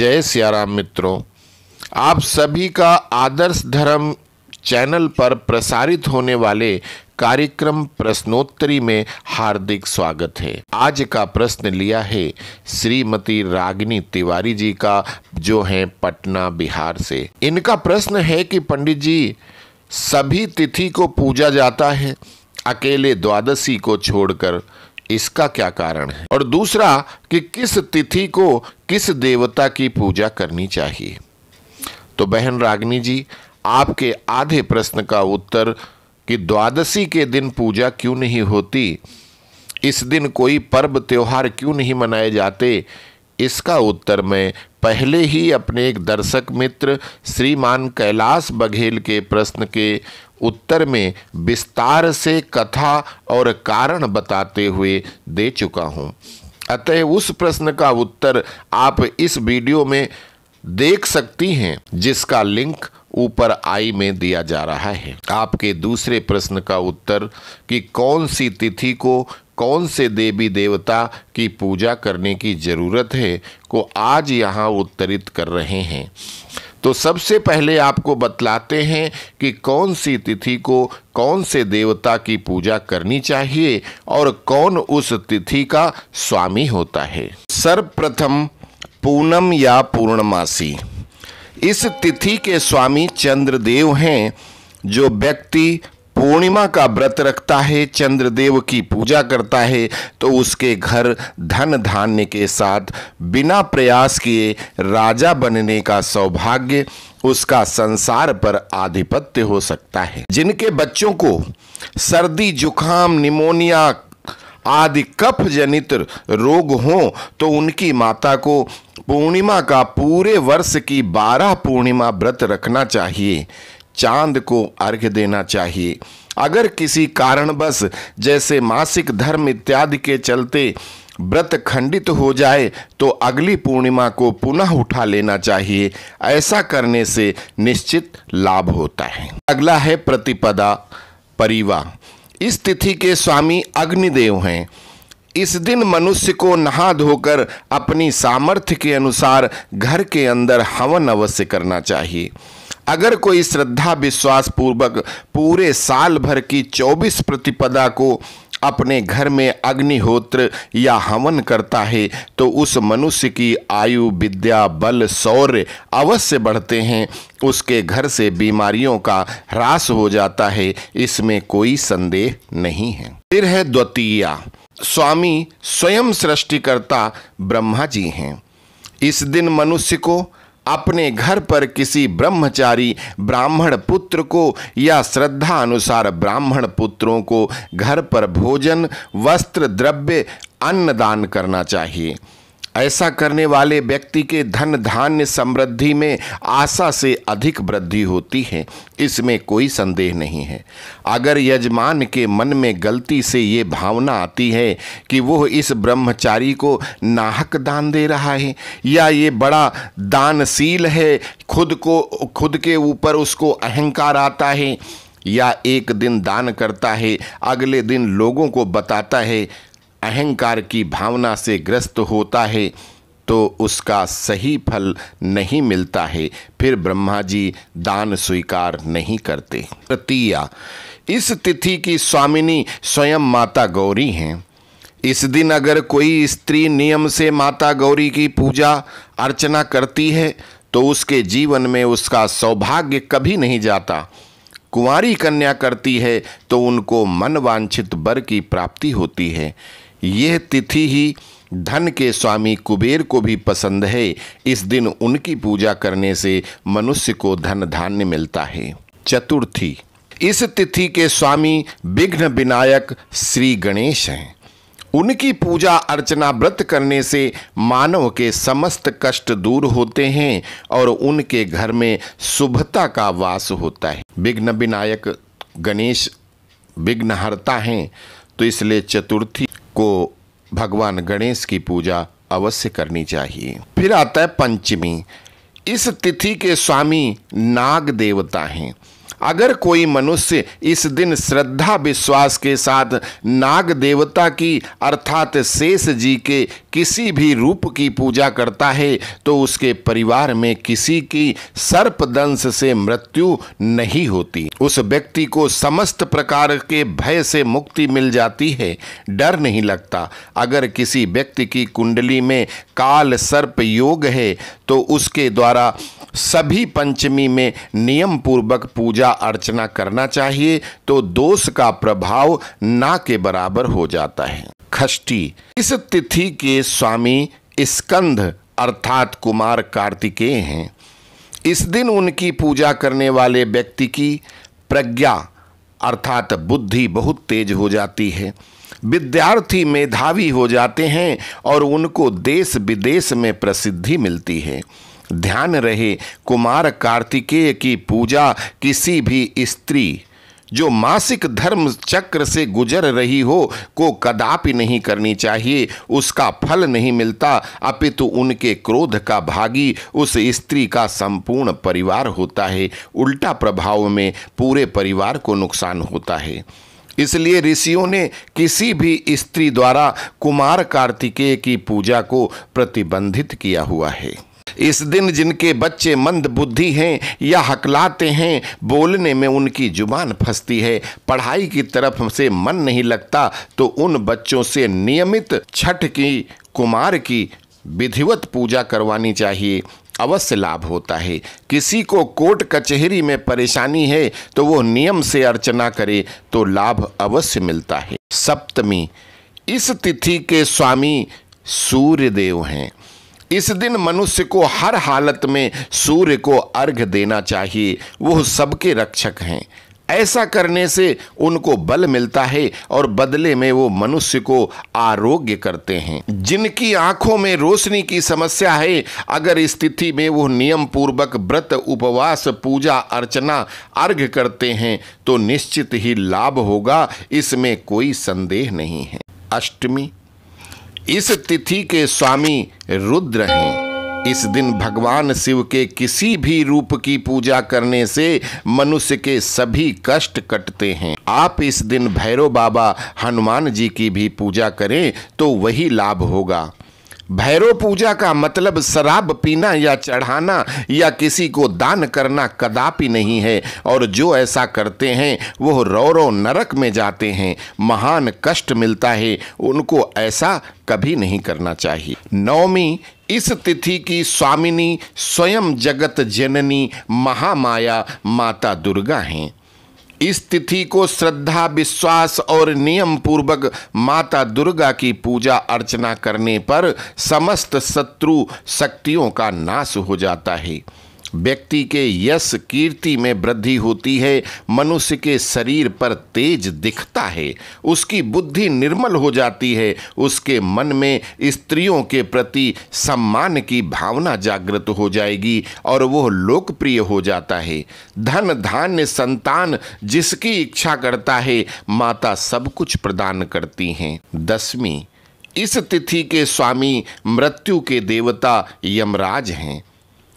जय सियाराम मित्रों आप सभी का आदर्श धर्म चैनल पर प्रसारित होने वाले कार्यक्रम प्रश्नोत्तरी में हार्दिक स्वागत है आज का प्रश्न लिया है श्रीमती रागिनी तिवारी जी का जो है पटना बिहार से इनका प्रश्न है कि पंडित जी सभी तिथि को पूजा जाता है अकेले द्वादशी को छोड़कर इसका क्या कारण है और दूसरा कि किस तिथि को किस देवता की पूजा करनी चाहिए तो बहन रागनी जी आपके आधे प्रश्न का उत्तर कि द्वादशी के दिन पूजा क्यों नहीं होती इस दिन कोई पर्व त्योहार क्यों नहीं मनाए जाते इसका उत्तर मैं पहले ही अपने एक दर्शक मित्र श्रीमान कैलाश बघेल के प्रश्न के उत्तर में विस्तार से कथा और कारण बताते हुए दे चुका हूँ अतः उस प्रश्न का उत्तर आप इस वीडियो में देख सकती हैं जिसका लिंक ऊपर आई में दिया जा रहा है आपके दूसरे प्रश्न का उत्तर कि कौन सी तिथि को कौन से देवी देवता की पूजा करने की ज़रूरत है को आज यहाँ उत्तरित कर रहे हैं तो सबसे पहले आपको बतलाते हैं कि कौन सी तिथि को कौन से देवता की पूजा करनी चाहिए और कौन उस तिथि का स्वामी होता है सर्वप्रथम पूनम या पूर्णमासी इस तिथि के स्वामी चंद्रदेव हैं जो व्यक्ति पूर्णिमा का व्रत रखता है चंद्रदेव की पूजा करता है तो उसके घर धन धान्य के साथ बिना प्रयास किए राजा बनने का सौभाग्य उसका संसार पर आधिपत्य हो सकता है जिनके बच्चों को सर्दी जुखाम निमोनिया आदि कफ जनित रोग हो तो उनकी माता को पूर्णिमा का पूरे वर्ष की बारह पूर्णिमा व्रत रखना चाहिए चांद को अर्घ्य देना चाहिए अगर किसी कारणवश जैसे मासिक धर्म इत्यादि के चलते व्रत खंडित हो जाए तो अगली पूर्णिमा को पुनः उठा लेना चाहिए ऐसा करने से निश्चित लाभ होता है अगला है प्रतिपदा परिवा इस तिथि के स्वामी अग्निदेव हैं इस दिन मनुष्य को नहा धोकर अपनी सामर्थ्य के अनुसार घर के अंदर हवन अवश्य करना चाहिए अगर कोई श्रद्धा विश्वास पूर्वक पूरे साल भर की चौबीस प्रतिपदा को अपने घर में अग्निहोत्र या हवन करता है तो उस मनुष्य की आयु विद्या बल शौर्य अवश्य बढ़ते हैं उसके घर से बीमारियों का ह्रास हो जाता है इसमें कोई संदेह नहीं है फिर है द्वितीया स्वामी स्वयं सृष्टिकर्ता ब्रह्मा जी हैं इस दिन मनुष्य को अपने घर पर किसी ब्रह्मचारी ब्राह्मण पुत्र को या श्रद्धा अनुसार ब्राह्मण पुत्रों को घर पर भोजन वस्त्र द्रव्य अन्न दान करना चाहिए ऐसा करने वाले व्यक्ति के धन धान्य समृद्धि में आशा से अधिक वृद्धि होती है इसमें कोई संदेह नहीं है अगर यजमान के मन में गलती से ये भावना आती है कि वह इस ब्रह्मचारी को नाहक दान दे रहा है या ये बड़ा दानशील है खुद को खुद के ऊपर उसको अहंकार आता है या एक दिन दान करता है अगले दिन लोगों को बताता है अहंकार की भावना से ग्रस्त होता है तो उसका सही फल नहीं मिलता है फिर ब्रह्मा जी दान स्वीकार नहीं करते तृतीया इस तिथि की स्वामिनी स्वयं माता गौरी हैं इस दिन अगर कोई स्त्री नियम से माता गौरी की पूजा अर्चना करती है तो उसके जीवन में उसका सौभाग्य कभी नहीं जाता कुंवारी कन्या करती है तो उनको मनवांछित बर वर की प्राप्ति होती है यह तिथि ही धन के स्वामी कुबेर को भी पसंद है इस दिन उनकी पूजा करने से मनुष्य को धन धान्य मिलता है चतुर्थी इस तिथि के स्वामी विघ्न विनायक श्री गणेश हैं उनकी पूजा अर्चना व्रत करने से मानव के समस्त कष्ट दूर होते हैं और उनके घर में शुभता का वास होता है विघ्न विनायक गणेश विघ्नहरता हैं तो इसलिए चतुर्थी को भगवान गणेश की पूजा अवश्य करनी चाहिए फिर आता है पंचमी इस तिथि के स्वामी नाग देवता हैं अगर कोई मनुष्य इस दिन श्रद्धा विश्वास के साथ नाग देवता की अर्थात शेष जी के किसी भी रूप की पूजा करता है तो उसके परिवार में किसी की सर्पदंश से मृत्यु नहीं होती उस व्यक्ति को समस्त प्रकार के भय से मुक्ति मिल जाती है डर नहीं लगता अगर किसी व्यक्ति की कुंडली में काल सर्प योग है तो उसके द्वारा सभी पंचमी में नियम पूर्वक पूजा अर्चना करना चाहिए तो दोष का प्रभाव ना के बराबर हो जाता है खष्टी इस तिथि के स्वामी स्कंद अर्थात कुमार कार्तिकेय हैं इस दिन उनकी पूजा करने वाले व्यक्ति की प्रज्ञा अर्थात बुद्धि बहुत तेज हो जाती है विद्यार्थी मेधावी हो जाते हैं और उनको देश विदेश में प्रसिद्धि मिलती है ध्यान रहे कुमार कार्तिकेय की पूजा किसी भी स्त्री जो मासिक धर्म चक्र से गुजर रही हो को कदापि नहीं करनी चाहिए उसका फल नहीं मिलता अपितु उनके क्रोध का भागी उस स्त्री का संपूर्ण परिवार होता है उल्टा प्रभाव में पूरे परिवार को नुकसान होता है इसलिए ऋषियों ने किसी भी स्त्री द्वारा कुमार कार्तिकेय की पूजा को प्रतिबंधित किया हुआ है इस दिन जिनके बच्चे मंद बुद्धि हैं या हकलाते हैं बोलने में उनकी जुबान फंसती है पढ़ाई की तरफ से मन नहीं लगता तो उन बच्चों से नियमित छठ की कुमार की विधिवत पूजा करवानी चाहिए अवश्य लाभ होता है किसी को कोर्ट कचहरी में परेशानी है तो वो नियम से अर्चना करे तो लाभ अवश्य मिलता है सप्तमी इस तिथि के स्वामी सूर्यदेव हैं इस दिन मनुष्य को हर हालत में सूर्य को अर्घ देना चाहिए वह सबके रक्षक हैं ऐसा करने से उनको बल मिलता है और बदले में वो मनुष्य को आरोग्य करते हैं जिनकी आंखों में रोशनी की समस्या है अगर स्थिति में वो नियम पूर्वक व्रत उपवास पूजा अर्चना अर्घ करते हैं तो निश्चित ही लाभ होगा इसमें कोई संदेह नहीं है अष्टमी इस तिथि के स्वामी रुद्र हैं इस दिन भगवान शिव के किसी भी रूप की पूजा करने से मनुष्य के सभी कष्ट कटते हैं आप इस दिन भैरव बाबा हनुमान जी की भी पूजा करें तो वही लाभ होगा भैरव पूजा का मतलब शराब पीना या चढ़ाना या किसी को दान करना कदापि नहीं है और जो ऐसा करते हैं वह रौरव नरक में जाते हैं महान कष्ट मिलता है उनको ऐसा कभी नहीं करना चाहिए नवमी इस तिथि की स्वामिनी स्वयं जगत जननी महामाया माता दुर्गा हैं इस तिथि को श्रद्धा विश्वास और नियम पूर्वक माता दुर्गा की पूजा अर्चना करने पर समस्त शत्रु शक्तियों का नाश हो जाता है व्यक्ति के यश कीर्ति में वृद्धि होती है मनुष्य के शरीर पर तेज दिखता है उसकी बुद्धि निर्मल हो जाती है उसके मन में स्त्रियों के प्रति सम्मान की भावना जागृत हो जाएगी और वह लोकप्रिय हो जाता है धन धान्य संतान जिसकी इच्छा करता है माता सब कुछ प्रदान करती हैं दसवीं इस तिथि के स्वामी मृत्यु के देवता यमराज हैं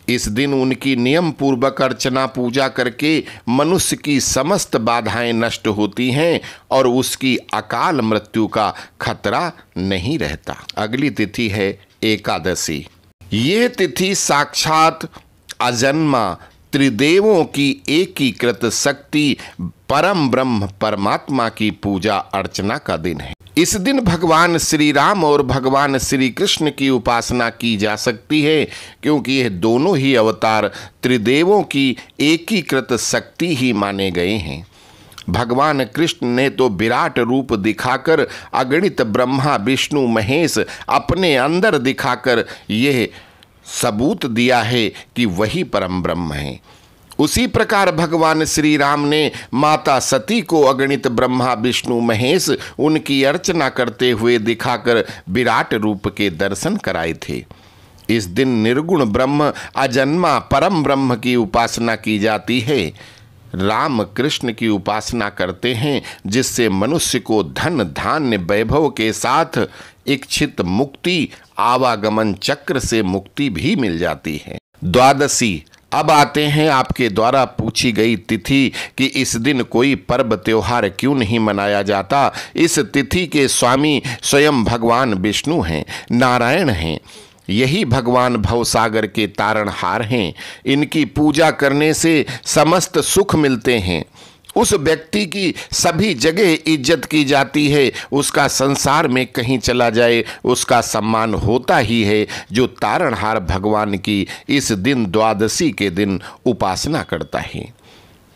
इस दिन उनकी नियम पूर्वक अर्चना पूजा करके मनुष्य की समस्त बाधाएं नष्ट होती हैं और उसकी अकाल मृत्यु का खतरा नहीं रहता अगली तिथि है एकादशी ये तिथि साक्षात अजन्मा त्रिदेवों की एकीकृत शक्ति परम ब्रह्म परमात्मा की पूजा अर्चना का दिन है इस दिन भगवान श्री राम और भगवान श्री कृष्ण की उपासना की जा सकती है क्योंकि यह दोनों ही अवतार त्रिदेवों की एकीकृत शक्ति ही माने गए हैं भगवान कृष्ण ने तो विराट रूप दिखाकर अगणित ब्रह्मा विष्णु महेश अपने अंदर दिखाकर यह सबूत दिया है कि वही परम ब्रह्म है उसी प्रकार भगवान श्री राम ने माता सती को अगणित ब्रह्मा विष्णु महेश उनकी अर्चना करते हुए दिखाकर विराट रूप के दर्शन कराए थे इस दिन निर्गुण ब्रह्म अजन्मा परम ब्रह्म की उपासना की जाती है राम कृष्ण की उपासना करते हैं जिससे मनुष्य को धन धान्य वैभव के साथ इच्छित मुक्ति आवागमन चक्र से मुक्ति भी मिल जाती है द्वादशी अब आते हैं आपके द्वारा पूछी गई तिथि कि इस दिन कोई पर्व त्योहार क्यों नहीं मनाया जाता इस तिथि के स्वामी स्वयं भगवान विष्णु हैं नारायण हैं यही भगवान भवसागर के तारणहार हैं इनकी पूजा करने से समस्त सुख मिलते हैं उस व्यक्ति की सभी जगह इज्जत की जाती है उसका संसार में कहीं चला जाए उसका सम्मान होता ही है जो तारणहार भगवान की इस दिन द्वादशी के दिन उपासना करता है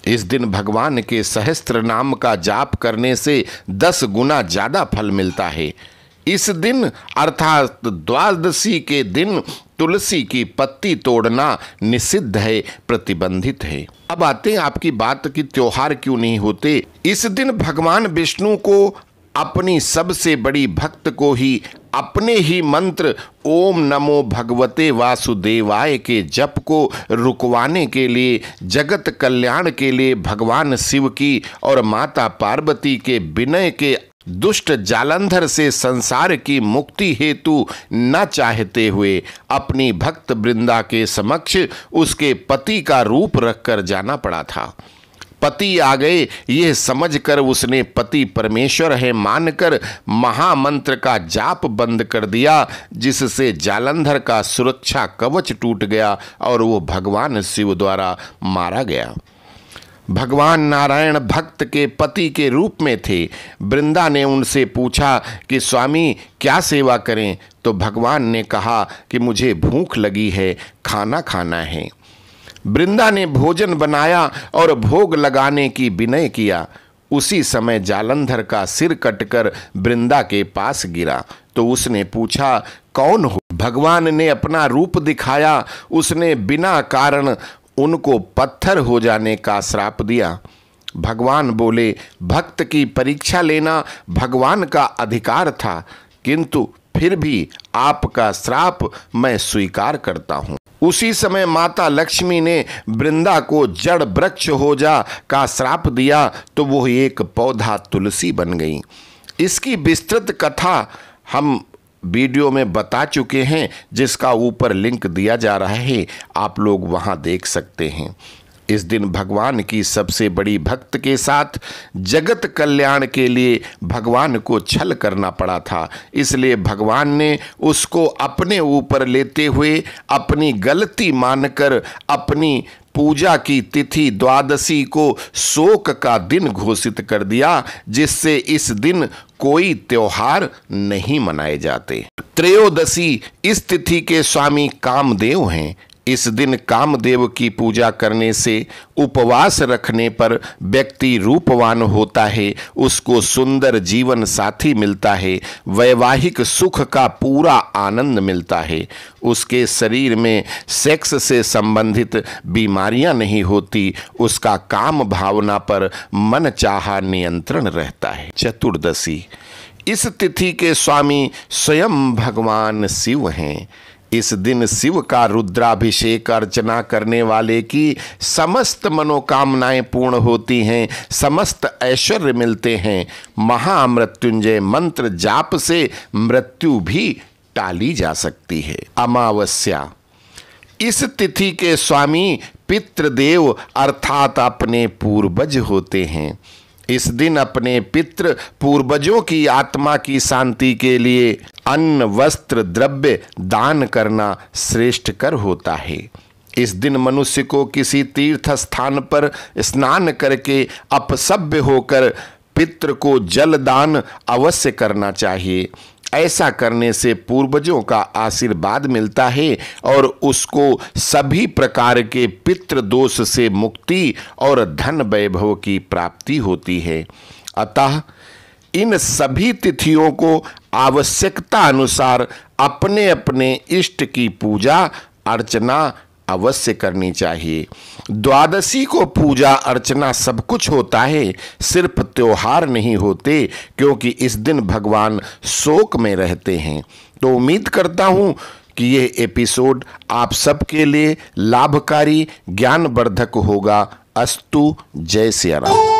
इस दिन भगवान के सहस्त्र नाम का जाप करने से दस गुना ज़्यादा फल मिलता है इस दिन अर्थात द्वादशी के दिन तुलसी की पत्ती तोड़ना निषिद्ध है प्रतिबंधित है अब आते हैं आपकी बात कि त्योहार क्यों नहीं होते इस दिन भगवान विष्णु को अपनी सबसे बड़ी भक्त को ही अपने ही मंत्र ओम नमो भगवते वासुदेवाय के जप को रुकवाने के लिए जगत कल्याण के लिए भगवान शिव की और माता पार्वती के विनय के दुष्ट जालंधर से संसार की मुक्ति हेतु न चाहते हुए अपनी भक्त वृंदा के समक्ष उसके पति का रूप रखकर जाना पड़ा था पति आ गए यह समझकर उसने पति परमेश्वर है मानकर महामंत्र का जाप बंद कर दिया जिससे जालंधर का सुरक्षा कवच टूट गया और वो भगवान शिव द्वारा मारा गया भगवान नारायण भक्त के पति के रूप में थे वृंदा ने उनसे पूछा कि स्वामी क्या सेवा करें तो भगवान ने कहा कि मुझे भूख लगी है खाना खाना है वृंदा ने भोजन बनाया और भोग लगाने की विनय किया उसी समय जालंधर का सिर कटकर वृंदा के पास गिरा तो उसने पूछा कौन हो भगवान ने अपना रूप दिखाया उसने बिना कारण उनको पत्थर हो जाने का श्राप दिया भगवान बोले भक्त की परीक्षा लेना भगवान का अधिकार था किंतु फिर भी आपका श्राप मैं स्वीकार करता हूँ उसी समय माता लक्ष्मी ने वृंदा को जड़ वृक्ष हो जा का श्राप दिया तो वो एक पौधा तुलसी बन गई इसकी विस्तृत कथा हम वीडियो में बता चुके हैं जिसका ऊपर लिंक दिया जा रहा है आप लोग वहां देख सकते हैं इस दिन भगवान की सबसे बड़ी भक्त के साथ जगत कल्याण के लिए भगवान को छल करना पड़ा था इसलिए भगवान ने उसको अपने ऊपर लेते हुए अपनी गलती मानकर अपनी पूजा की तिथि द्वादशी को शोक का दिन घोषित कर दिया जिससे इस दिन कोई त्योहार नहीं मनाए जाते त्रयोदशी इस तिथि के स्वामी कामदेव हैं इस दिन कामदेव की पूजा करने से उपवास रखने पर व्यक्ति रूपवान होता है उसको सुंदर जीवन साथी मिलता है वैवाहिक सुख का पूरा आनंद मिलता है उसके शरीर में सेक्स से संबंधित बीमारियां नहीं होती उसका काम भावना पर मन चाहा नियंत्रण रहता है चतुर्दशी इस तिथि के स्वामी स्वयं भगवान शिव हैं इस दिन शिव का रुद्राभिषेक अर्चना करने वाले की समस्त मनोकामनाएं पूर्ण होती हैं समस्त ऐश्वर्य मिलते हैं महामृत्युंजय मंत्र जाप से मृत्यु भी टाली जा सकती है अमावस्या इस तिथि के स्वामी पितृदेव अर्थात अपने पूर्वज होते हैं इस दिन अपने पितृ पूर्वजों की आत्मा की शांति के लिए अन्न वस्त्र द्रव्य दान करना श्रेष्ठ कर होता है इस दिन मनुष्य को किसी तीर्थ स्थान पर स्नान करके अपसभ्य होकर पितृ को जल दान अवश्य करना चाहिए ऐसा करने से पूर्वजों का आशीर्वाद मिलता है और उसको सभी प्रकार के पित्र दोष से मुक्ति और धन वैभव की प्राप्ति होती है अतः इन सभी तिथियों को आवश्यकता अनुसार अपने अपने इष्ट की पूजा अर्चना अवश्य करनी चाहिए द्वादशी को पूजा अर्चना सब कुछ होता है सिर्फ त्योहार नहीं होते क्योंकि इस दिन भगवान शोक में रहते हैं तो उम्मीद करता हूँ कि यह एपिसोड आप सबके लिए लाभकारी ज्ञानवर्धक होगा अस्तु जय सियाराम